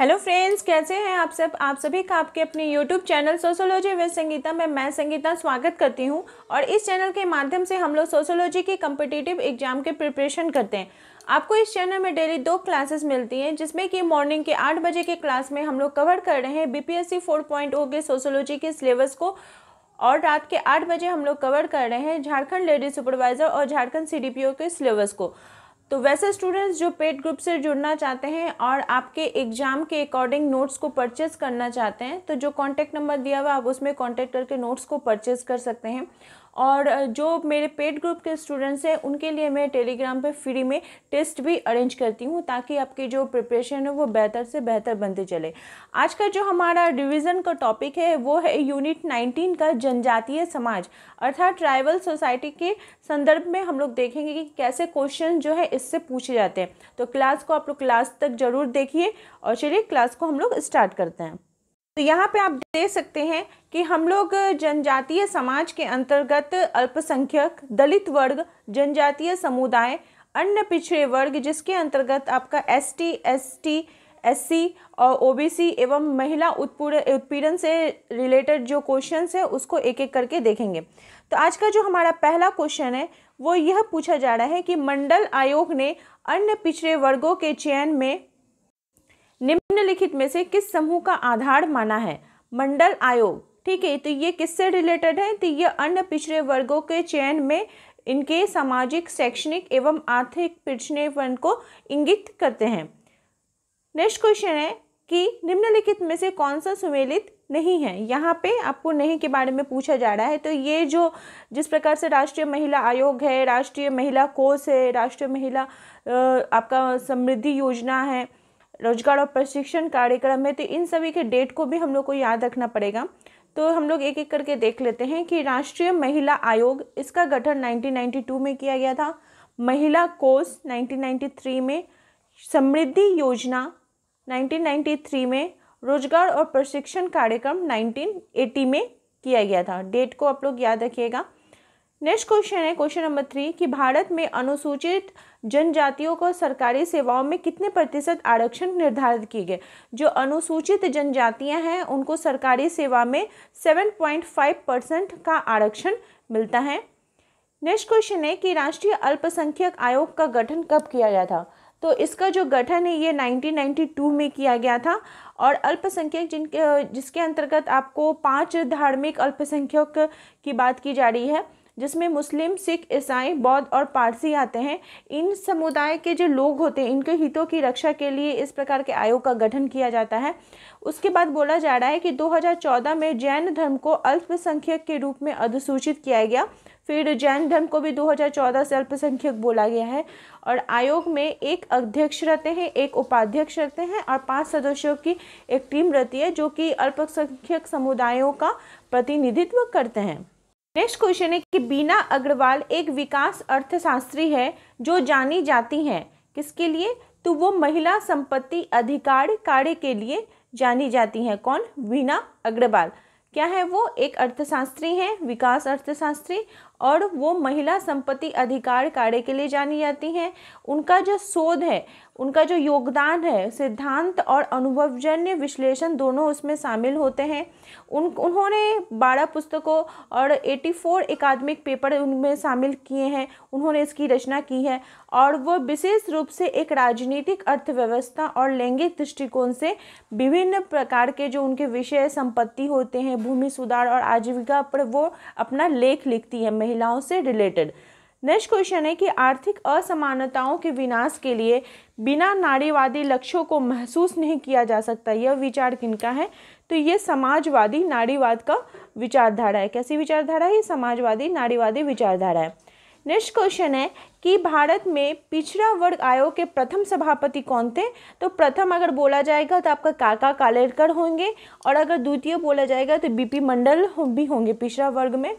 hello friends कैसे हैं आप सब आप सभी का आपके अपने YouTube channel sociology with Sangeeta में मैं संगीता स्वागत करती हूं और इस चैनल के माध्यम से हम लोग सोशोलॉजी के कम्पिटिटिव एग्जाम के प्रिपरेशन करते हैं आपको इस चैनल में डेली दो क्लासेस मिलती हैं जिसमें कि मॉर्निंग के आठ बजे के क्लास में हम लोग कवर कर रहे हैं बी पी oh के सोशोलॉजी के सिलेबस को और रात के आठ बजे हम लोग कवर कर रहे हैं झारखंड लेडीज सुपरवाइजर और झारखंड सी के सिलेबस को तो वैसे स्टूडेंट्स जो पेड ग्रुप से जुड़ना चाहते हैं और आपके एग्जाम के अकॉर्डिंग नोट्स को परचेज करना चाहते हैं तो जो कॉन्टैक्ट नंबर दिया हुआ आप उसमें कॉन्टैक्ट करके नोट्स को परचेज कर सकते हैं और जो मेरे पेड ग्रुप के स्टूडेंट्स हैं उनके लिए मैं टेलीग्राम पर फ्री में टेस्ट भी अरेंज करती हूँ ताकि आपकी जो प्रिपरेशन है वो बेहतर से बेहतर बनते चले आज का जो हमारा रिविज़न का टॉपिक है वो है यूनिट नाइनटीन का जनजातीय समाज अर्थात ट्राइबल सोसाइटी के संदर्भ में हम लोग देखेंगे कि कैसे क्वेश्चन जो है इससे पूछे जाते हैं तो क्लास को आप लोग क्लास तक ज़रूर देखिए और चलिए क्लास को हम लोग स्टार्ट करते हैं तो यहाँ पे आप देख सकते हैं कि हम लोग जनजातीय समाज के अंतर्गत अल्पसंख्यक दलित वर्ग जनजातीय समुदाय अन्य पिछड़े वर्ग जिसके अंतर्गत आपका S T S T S C और ओ बी सी एवं महिला उत्पीड़न से रिलेटेड जो क्वेश्चन है उसको एक एक करके देखेंगे तो आज का जो हमारा पहला क्वेश्चन है वो यह पूछा जा रहा है कि मंडल आयोग ने अन्य पिछड़े वर्गों के चयन में निम्नलिखित में से किस समूह का आधार माना है मंडल आयोग ठीक है तो ये किससे रिलेटेड है तो ये अन्य पिछड़े वर्गों के चयन में इनके सामाजिक शैक्षणिक एवं आर्थिक पिछड़ेपन को इंगित करते हैं नेक्स्ट क्वेश्चन है कि निम्नलिखित में से कौन सा सुमेलित नहीं है यहाँ पे आपको नहीं के बारे में पूछा जा रहा है तो ये जो जिस प्रकार से राष्ट्रीय महिला आयोग है राष्ट्रीय महिला कोष है राष्ट्रीय महिला आपका समृद्धि योजना है रोजगार और प्रशिक्षण कार्यक्रम है तो इन सभी के डेट को भी हम लोग को याद रखना पड़ेगा तो हम लोग एक एक करके देख लेते हैं कि राष्ट्रीय महिला आयोग इसका गठन नाइनटीन में किया गया था महिला कोष 1993 में समृद्धि योजना 1993 में रोजगार और प्रशिक्षण कार्यक्रम 1980 में किया गया था डेट को आप लोग याद रखिएगा नेक्स्ट क्वेश्चन है क्वेश्चन नंबर थ्री कि भारत में अनुसूचित जनजातियों को सरकारी सेवाओं में कितने प्रतिशत आरक्षण निर्धारित किए गए जो अनुसूचित जनजातियां हैं उनको सरकारी सेवा में 7.5 परसेंट का आरक्षण मिलता है नेक्स्ट क्वेश्चन है कि राष्ट्रीय अल्पसंख्यक आयोग का गठन कब किया गया था तो इसका जो गठन है ये 1992 में किया गया था और अल्पसंख्यक जिनके जिसके अंतर्गत आपको पांच धार्मिक अल्पसंख्यक की बात की जा रही है जिसमें मुस्लिम सिख ईसाई बौद्ध और पारसी आते हैं इन समुदाय के जो लोग होते हैं इनके हितों की रक्षा के लिए इस प्रकार के आयोग का गठन किया जाता है उसके बाद बोला जा रहा है कि 2014 में जैन धर्म को अल्पसंख्यक के रूप में अधिसूचित किया गया फिर जैन धर्म को भी 2014 से अल्पसंख्यक बोला गया है और आयोग में एक अध्यक्ष रहते हैं एक उपाध्यक्ष रहते हैं और पांच सदस्यों की एक टीम रहती है जो कि अल्पसंख्यक समुदायों का प्रतिनिधित्व करते हैं नेक्स्ट क्वेश्चन है कि बीना अग्रवाल एक विकास अर्थशास्त्री है जो जानी जाती हैं किसके लिए तो वो महिला संपत्ति अधिकार कार्य के लिए जानी जाती हैं कौन बीना अग्रवाल क्या है वो एक अर्थशास्त्री हैं विकास अर्थशास्त्री और वो महिला संपत्ति अधिकार कार्य के लिए जानी जाती हैं उनका जो शोध है उनका जो योगदान है सिद्धांत और अनुभवजन्य विश्लेषण दोनों उसमें शामिल होते हैं उन उन्होंने बारह पुस्तकों और 84 फोर एकादमिक पेपर उनमें शामिल किए हैं उन्होंने इसकी रचना की है और वो विशेष रूप से एक राजनीतिक अर्थव्यवस्था और लैंगिक दृष्टिकोण से विभिन्न प्रकार के जो उनके विषय संपत्ति होते हैं भूमि सुधार और आजीविका पर वो अपना लेख लिखती है महिलाओं से रिलेटेड नेक्स्ट क्वेश्चन है कि आर्थिक असमानताओं के विनाश के लिए बिना नारीवादी लक्ष्यों को महसूस नहीं किया जा सकता यह विचार किनका है तो ये समाजवादी नारीवाद का विचारधारा है कैसी विचारधारा है ये समाजवादी नारीवादी विचारधारा है नेक्स्ट क्वेश्चन है कि भारत में पिछड़ा वर्ग आयोग के प्रथम सभापति कौन थे तो प्रथम अगर बोला जाएगा तो आपका काका कालेरकर होंगे और अगर द्वितीय बोला जाएगा तो बीपी मंडल भी होंगे पिछड़ा वर्ग में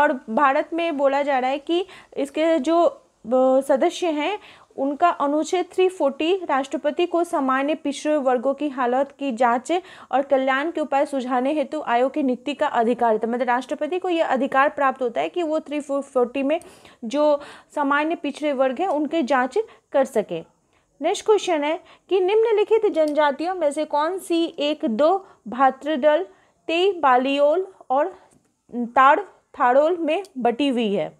और भारत में बोला जा रहा है कि इसके जो सदस्य हैं उनका अनुच्छेद 340 राष्ट्रपति को सामान्य पिछड़े वर्गों की हालत की जांच और कल्याण के उपाय सुझाने हेतु आयोग की नीति का अधिकार है मतलब राष्ट्रपति को यह अधिकार प्राप्त होता है कि वो 340 में जो सामान्य पिछड़े वर्ग हैं उनके जांच कर सके नेक्स्ट क्वेश्चन है कि निम्नलिखित जनजातियों में से कौन सी एक दो भातृदल तेई बालियोल और ताड़ थाड़ोल में बटी हुई है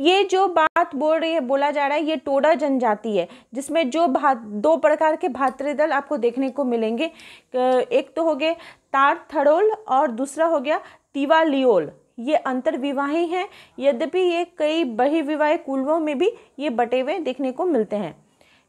ये जो बात बात बोल रही है बोला जा रहा है ये टोडा जनजाति है जिसमें जो भा दो प्रकार के भातृदल आपको देखने को मिलेंगे एक तो हो गए तार थड़ोल और दूसरा हो गया तिवा लियोल ये अंतर्विवाही हैं यद्यपि ये कई बहिर्विवाह कुलवों में भी ये बटे हुए देखने को मिलते हैं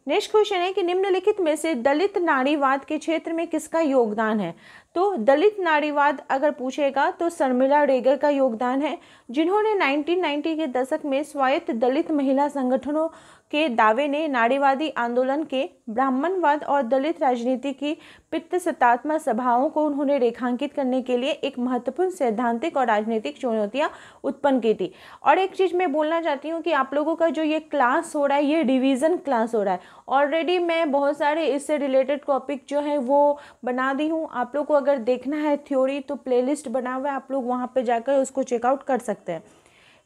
नेक्स्ट क्वेश्चन है कि निम्नलिखित में से दलित नारीवाद के क्षेत्र में किसका योगदान है तो दलित नारीवाद अगर पूछेगा तो शर्मिला रेगर का योगदान है जिन्होंने 1990 के दशक में स्वायत्त दलित महिला संगठनों के दावे ने नारीवादी आंदोलन के ब्राह्मणवाद और दलित राजनीति की पित्त सत्तात्मक सभाओं को उन्होंने रेखांकित करने के लिए एक महत्वपूर्ण सैद्धांतिक और राजनीतिक चुनौतियाँ उत्पन्न की थी और एक चीज़ मैं बोलना चाहती हूँ कि आप लोगों का जो ये क्लास हो रहा है ये रिविज़न क्लास हो रहा है ऑलरेडी मैं बहुत सारे इससे रिलेटेड टॉपिक जो है वो बना दी हूँ आप लोग को अगर देखना है थ्योरी तो प्लेलिस्ट बना हुआ है आप लोग वहाँ पे जाकर उसको चेकआउट कर सकते हैं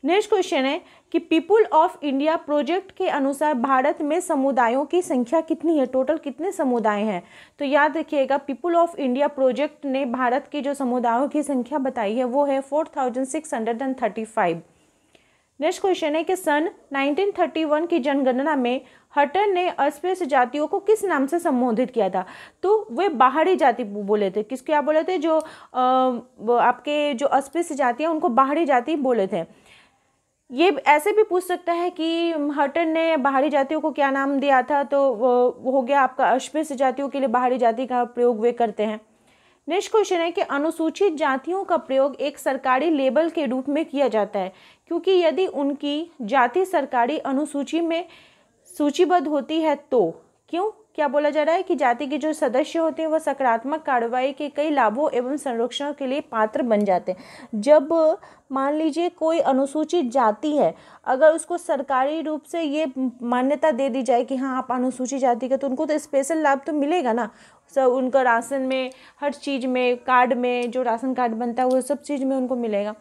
नेक्स्ट क्वेश्चन है कि पीपुल ऑफ इंडिया प्रोजेक्ट के अनुसार भारत में समुदायों की संख्या कितनी है टोटल कितने समुदाय हैं तो याद रखिएगा पीपुल ऑफ इंडिया प्रोजेक्ट ने भारत की जो समुदायों की संख्या बताई है वो है four thousand six hundred and thirty five next question है कि सन 1931 की जनगणना में हटन ने अस्पृश्य जातियों को किस नाम से संबोधित किया था तो वे बाहरी जाति बोले थे किस क्या बोले थे जो आ, आपके जो अस्पृश्य जाति है उनको बाहरी जाति बोले थे ये ऐसे भी पूछ सकता है कि हटन ने बाहरी जातियों को क्या नाम दिया था तो वो हो गया आपका अस्पृश्य जातियों के लिए बाहरी जाति का प्रयोग वे करते हैं नेक्स्ट क्वेश्चन है कि अनुसूचित जातियों का प्रयोग एक सरकारी लेबल के रूप में किया जाता है क्योंकि यदि उनकी जाति सरकारी अनुसूची में सूचीबद्ध होती है तो क्यों क्या बोला जा रहा है कि जाति के जो सदस्य होते हैं वह सकारात्मक कार्रवाई के कई लाभों एवं संरक्षणों के लिए पात्र बन जाते हैं जब मान लीजिए कोई अनुसूचित जाति है अगर उसको सरकारी रूप से ये मान्यता दे दी जाए कि हाँ आप अनुसूचित जाति का तो उनको तो स्पेशल लाभ तो मिलेगा ना सब उनका राशन में हर चीज़ में कार्ड में जो राशन कार्ड बनता है वो सब चीज़ में उनको मिलेगा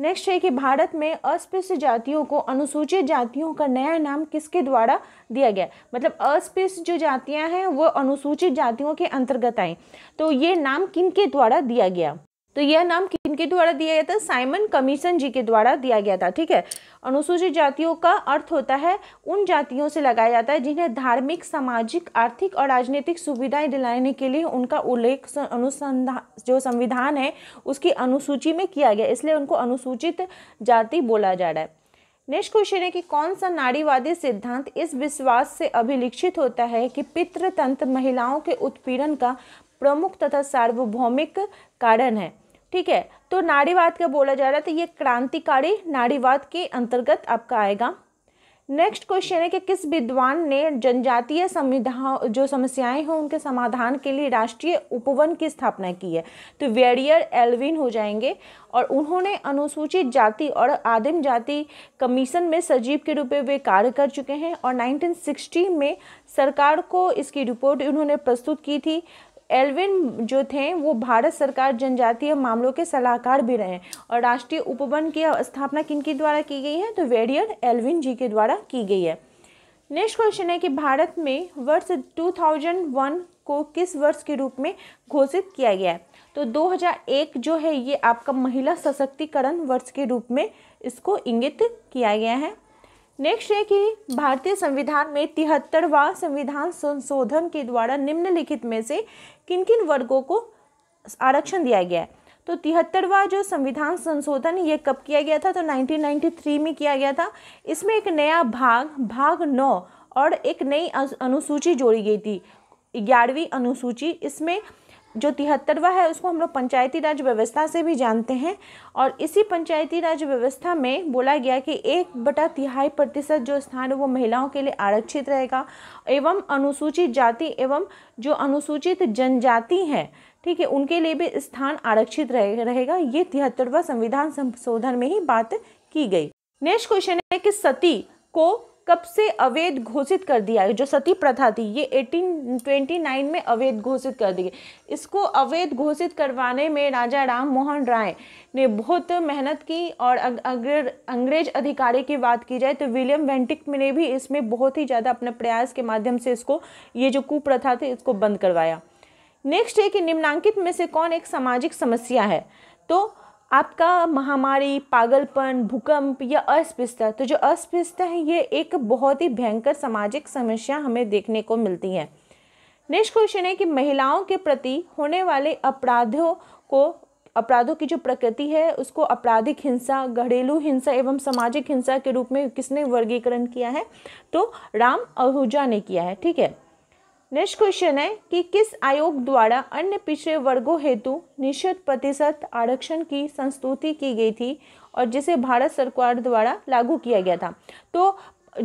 नेक्स्ट है कि भारत में अस्पृश्य जातियों को अनुसूचित जातियों का नया नाम किसके द्वारा दिया गया मतलब अस्पृश्य जो जातियां हैं वो अनुसूचित जातियों के अंतर्गत आई तो ये नाम किन के द्वारा दिया गया तो यह नाम किन के द्वारा दिया गया था साइमन कमीशन जी के द्वारा दिया गया था ठीक है अनुसूचित जातियों का अर्थ होता है उन जातियों से लगाया जाता है जिन्हें धार्मिक सामाजिक आर्थिक और राजनीतिक सुविधाएं दिलाने के लिए उनका उल्लेख अनुसंधान जो संविधान है उसकी अनुसूची में किया गया इसलिए उनको अनुसूचित जाति बोला जा रहा है नेक्स्ट क्वेश्चन है कि कौन सा नारीवादी सिद्धांत इस विश्वास से अभिलिखित होता है कि पितृतंत्र महिलाओं के उत्पीड़न का प्रमुख तथा सार्वभौमिक कारण है ठीक है तो नारीवाद का बोला जा रहा है तो ये क्रांतिकारी नारीवाद के अंतर्गत आपका आएगा नेक्स्ट क्वेश्चन है कि किस विद्वान ने जनजातीय संविधान जो समस्याएं हैं उनके समाधान के लिए राष्ट्रीय उपवन की स्थापना की है तो वेरियर एल्विन हो जाएंगे और उन्होंने अनुसूचित जाति और आदिम जाति कमीशन में सजीव के रूप में वे कार्य कर चुके हैं और 1960 में सरकार को इसकी रिपोर्ट उन्होंने प्रस्तुत की थी एल्विन जो थे वो भारत सरकार जनजातीय मामलों के सलाहकार भी रहे और राष्ट्रीय उपवन की स्थापना किन की द्वारा की गई है तो वेरियर एल्विन जी के द्वारा की गई है नेक्स्ट क्वेश्चन है कि भारत में वर्ष 2001 को किस वर्ष के रूप में घोषित किया गया है तो 2001 जो है ये आपका महिला सशक्तिकरण वर्ष के रूप में इसको इंगित किया गया है नेक्स्ट है कि भारतीय संविधान में तिहत्तरवा संविधान संशोधन के द्वारा निम्नलिखित में से किन किन वर्गों को आरक्षण दिया गया है तो तिहत्तरवा जो संविधान संशोधन ये कब किया गया था तो 1993 में किया गया था इसमें एक नया भाग भाग नौ और एक नई अनुसूची जोड़ी गई थी ग्यारहवीं अनुसूची इसमें जो तिहत्तरवा है उसको हम लोग पंचायती राज व्यवस्था से भी जानते हैं और इसी पंचायती राज व्यवस्था में बोला गया कि एक बटा तिहाई प्रतिशत जो स्थान है वो महिलाओं के लिए आरक्षित रहेगा एवं अनुसूचित जाति एवं जो अनुसूचित जनजाति है ठीक है उनके लिए भी स्थान आरक्षित रहे, रहेगा ये तिहत्तरवा संविधान संशोधन में ही बात की गई नेक्स्ट क्वेश्चन है कि सती को कब से अवैध घोषित कर दिया है जो सती प्रथा थी ये 1829 में अवैध घोषित कर दी गई इसको अवैध घोषित करवाने में राजा राम मोहन राय ने बहुत मेहनत की और अगर अंग्रेज अधिकारी की बात की जाए तो विलियम वेंटिक ने भी इसमें बहुत ही ज़्यादा अपने प्रयास के माध्यम से इसको ये जो कुप्रथा थी इसको बंद करवाया नेक्स्ट है कि निम्नांकित में से कौन एक सामाजिक समस्या है तो आपका महामारी पागलपन भूकंप या अस्पृश्यता तो जो अस्पृश्यता है ये एक बहुत ही भयंकर सामाजिक समस्या हमें देखने को मिलती है नेक्स्ट क्वेश्चन है कि महिलाओं के प्रति होने वाले अपराधों को अपराधों की जो प्रकृति है उसको आपराधिक हिंसा घरेलू हिंसा एवं सामाजिक हिंसा के रूप में किसने वर्गीकरण किया है तो राम आहूजा ने किया है ठीक है नेक्स्ट क्वेश्चन है कि किस आयोग द्वारा अन्य पिछड़े वर्गों हेतु निश्चित प्रतिशत आरक्षण की संस्तुति की गई थी और जिसे भारत सरकार द्वारा लागू किया गया था तो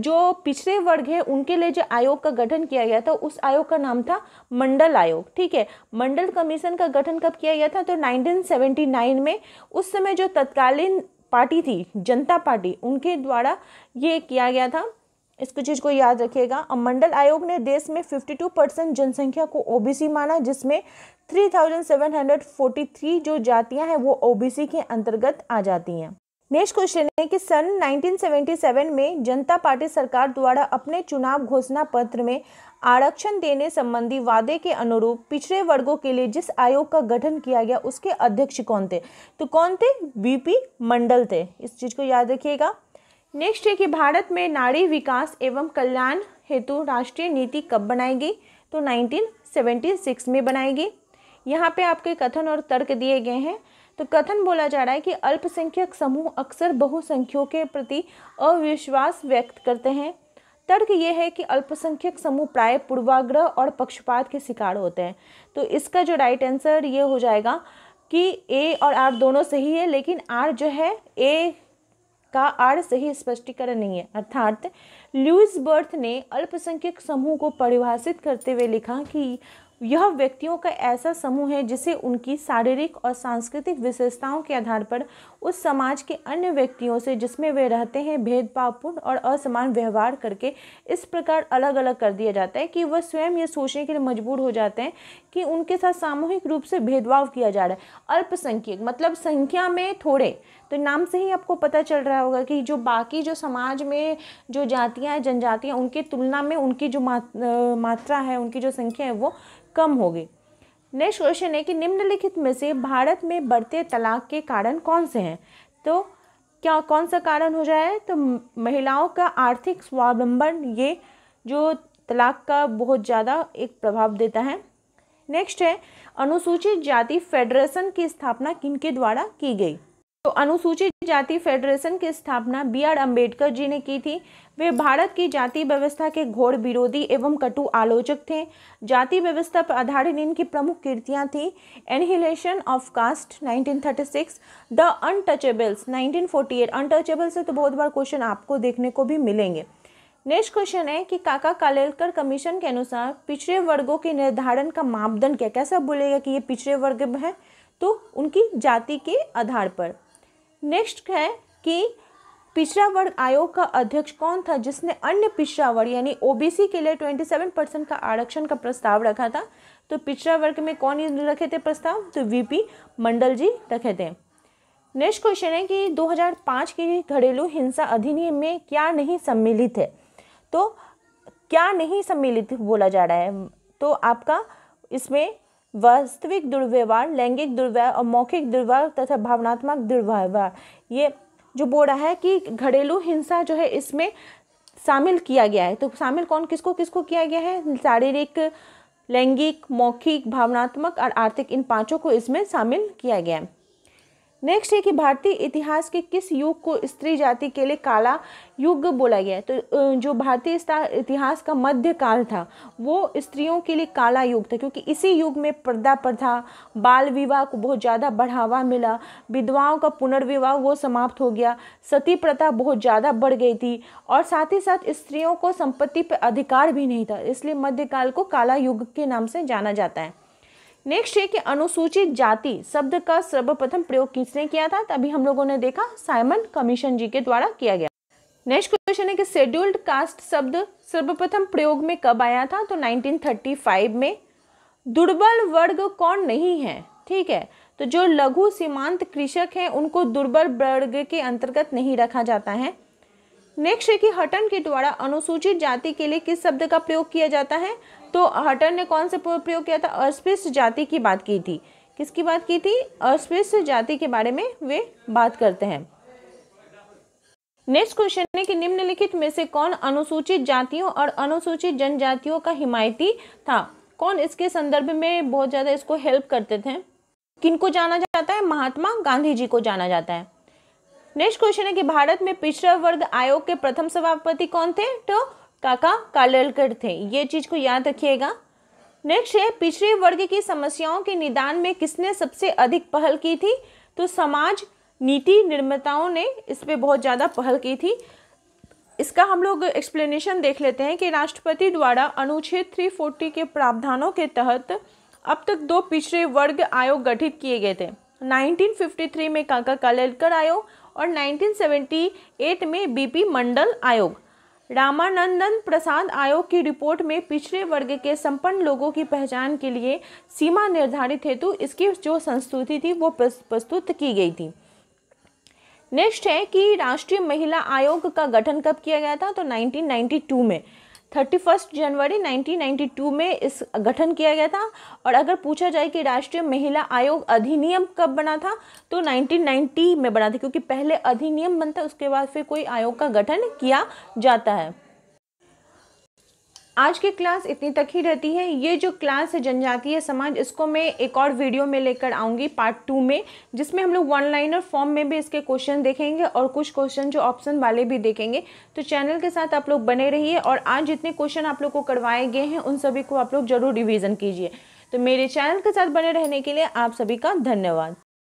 जो पिछड़े वर्ग है उनके लिए जो आयोग का गठन किया गया था उस आयोग का नाम था मंडल आयोग ठीक है मंडल कमीशन का गठन कब किया गया था तो 1979 में उस समय जो तत्कालीन पार्टी थी जनता पार्टी उनके द्वारा ये किया गया था इस चीज़ को याद रखिएगा अब मंडल आयोग ने देश में 52 परसेंट जनसंख्या को ओबीसी माना जिसमें 3,743 जो जातियां हैं वो ओबीसी के अंतर्गत आ जाती हैं नेक्स्ट क्वेश्चन है कि सन 1977 में जनता पार्टी सरकार द्वारा अपने चुनाव घोषणा पत्र में आरक्षण देने संबंधी वादे के अनुरूप पिछड़े वर्गों के लिए जिस आयोग का गठन किया गया उसके अध्यक्ष कौन थे तो कौन थे बीपी मंडल थे इस चीज़ को याद रखिएगा नेक्स्ट है कि भारत में नारी विकास एवं कल्याण हेतु राष्ट्रीय नीति कब बनाई गई तो 1976 में बनाई गई यहाँ पे आपके कथन और तर्क दिए गए हैं तो कथन बोला जा रहा है कि अल्पसंख्यक समूह अक्सर बहुसंख्यकों के प्रति अविश्वास व्यक्त करते हैं तर्क ये है कि अल्पसंख्यक समूह प्राय पूर्वाग्रह और पक्षपात के शिकार होते हैं तो इसका जो राइट आंसर ये हो जाएगा कि ए और आर दोनों सही है लेकिन आर जो है ए का आड़ सही स्पष्टीकरण नहीं है अर्थात ल्यूज बर्थ ने अल्पसंख्यक समूह को परिभाषित करते हुए लिखा कि यह व्यक्तियों का ऐसा समूह है जिसे उनकी शारीरिक और सांस्कृतिक विशेषताओं के आधार पर उस समाज के अन्य व्यक्तियों से जिसमें वे रहते हैं भेदभावपूर्ण और असमान व्यवहार करके इस प्रकार अलग अलग कर दिया जाता है कि वह स्वयं ये सोचने के लिए मजबूर हो जाते हैं कि उनके साथ सामूहिक रूप से भेदभाव किया जा रहा है अल्पसंख्यक मतलब संख्या में थोड़े तो नाम से ही आपको पता चल रहा होगा कि जो बाकी जो समाज में जो जातियाँ हैं जनजातियाँ उनके तुलना में उनकी जो मात्रा है उनकी जो संख्या है वो कम होगी नेक्स्ट क्वेश्चन है कि निम्नलिखित में से भारत में बढ़ते तलाक के कारण कौन से हैं तो क्या कौन सा कारण हो जाए तो महिलाओं का आर्थिक स्वावलंबन ये जो तलाक का बहुत ज़्यादा एक प्रभाव देता है नेक्स्ट है अनुसूचित जाति फेडरेशन की स्थापना किनके द्वारा की गई तो अनुसूचित जाति फेडरेशन की स्थापना बी आर अम्बेडकर जी ने की थी वे भारत की जाति व्यवस्था के घोर विरोधी एवं कटु आलोचक थे जाति व्यवस्था पर आधारित इनकी प्रमुख कृतियाँ थी annihilation of caste 1936 the untouchables 1948 untouchable से तो बहुत बार क्वेश्चन आपको देखने को भी मिलेंगे नेक्स्ट क्वेश्चन है कि काका कालेलकर कमीशन के अनुसार पिछड़े वर्गों के निर्धारण का मापदंड क्या कैसा बोलेगा कि ये पिछड़े वर्ग है तो उनकी जाति के आधार पर नेक्स्ट है कि पिछड़ा वर्ग आयोग का अध्यक्ष कौन था जिसने अन्य पिछड़ा वर्ग यानी ओबीसी के लिए 27 परसेंट का आरक्षण का प्रस्ताव रखा था तो पिछड़ा वर्ग में कौन रखे थे प्रस्ताव तो वीपी मंडल जी रखे थे नेक्स्ट क्वेश्चन है कि 2005 की घरेलू हिंसा अधिनियम में क्या नहीं सम्मिलित है तो क्या नहीं सम्मिलित बोला जा रहा है तो आपका इसमें वास्तविक दुर्व्यवहार लैंगिक दुर्व्यवहार और मौखिक दुर्व्यवहार तथा भावनात्मक दुर्व्यवहार ये जो बोल रहा है कि घरेलू हिंसा जो है इसमें शामिल किया गया है तो शामिल कौन किसको किसको किया गया है शारीरिक लैंगिक मौखिक भावनात्मक और आर्थिक इन पांचों को इसमें शामिल किया गया है नेक्स्ट है कि भारतीय इतिहास के किस युग को स्त्री जाति के लिए काला युग बोला गया है तो जो भारतीय इतिहास का मध्य काल था वो स्त्रियों के लिए काला युग था क्योंकि इसी युग में पर्दा प्रथा बाल विवाह को बहुत ज़्यादा बढ़ावा मिला विधवाओं का पुनर्विवाह वो समाप्त हो गया सती प्रथा बहुत ज़्यादा बढ़ गई थी और साथ ही साथ स्त्रियों को संपत्ति पर अधिकार भी नहीं था इसलिए मध्यकाल को काला युग के नाम से जाना जाता है नेक्स्ट है कि अनुसूचित जाति शब्द का सर्वप्रथम प्रयोग किसने किया था तभी हम लोगों ने देखा साइमन कमीशन जी के द्वारा किया गया नेक्स्ट क्वेश्चन है कि शेड्यूल्ड कास्ट शब्द सर्वप्रथम प्रयोग में कब आया था तो 1935 में दुर्बल वर्ग कौन नहीं है ठीक है तो जो लघु सीमांत कृषक हैं उनको दुर्बल वर्ग के अंतर्गत नहीं रखा जाता है नेक्स्ट है कि हटन के द्वारा अनुसूचित जाति के लिए किस शब्द का प्रयोग किया जाता है तो हटन ने कौन से प्रयोग किया था अस्पृश्य जाति की बात की थी किसकी बात की थी अस्पृश्य जाति के बारे में वे बात करते हैं नेक्स्ट क्वेश्चन है कि निम्नलिखित में से कौन अनुसूचित जातियों और अनुसूचित जनजातियों का हिमायती था कौन इसके संदर्भ में बहुत ज़्यादा इसको हेल्प करते थे किनको जाना जाता है महात्मा गांधी जी को जाना जाता है नेक्स्ट क्वेश्चन है कि भारत में पिछड़ा वर्ग आयोग के प्रथम सभापति कौन थे तो काका कालकर थे ये चीज़ को याद रखिएगा नेक्स्ट है पिछड़े वर्ग की समस्याओं के निदान में किसने सबसे अधिक पहल की थी तो समाज नीति निर्माताओं ने इस पर बहुत ज़्यादा पहल की थी इसका हम लोग एक्सप्लेनेशन देख लेते हैं कि राष्ट्रपति द्वारा अनुच्छेद 340 के प्रावधानों के तहत अब तक दो पिछड़े वर्ग आयोग गठित किए गए थे 1953 में काका कालेलकर आयोग और 1978 में बीपी मंडल आयोग रामानंदन प्रसाद आयोग की रिपोर्ट में पिछड़े वर्ग के संपन्न लोगों की पहचान के लिए सीमा निर्धारित हेतु इसकी जो संस्तुति थी वो प्रस्तुत की गई थी नेक्स्ट है कि राष्ट्रीय महिला आयोग का गठन कब किया गया था तो 1992 में थर्टी फर्स्ट जनवरी 1992 में इस गठन किया गया था और अगर पूछा जाए कि राष्ट्रीय महिला आयोग अधिनियम कब बना था तो 1990 में बना था क्योंकि पहले अधिनियम बनता है उसके बाद फिर कोई आयोग का गठन किया जाता है आज की क्लास इतनी तक ही रहती है ये जो क्लास है जनजातीय समाज इसको मैं एक और वीडियो में लेकर आऊँगी पार्ट टू में जिसमें हम लोग वन लाइनर फॉर्म में भी इसके क्वेश्चन देखेंगे और कुछ क्वेश्चन जो ऑप्शन वाले भी देखेंगे तो चैनल के साथ आप लोग बने रहिए और आज जितने क्वेश्चन आप लोग को करवाए गए हैं उन सभी को आप लोग जरूर रिविज़न कीजिए तो मेरे चैनल के साथ बने रहने के लिए आप सभी का धन्यवाद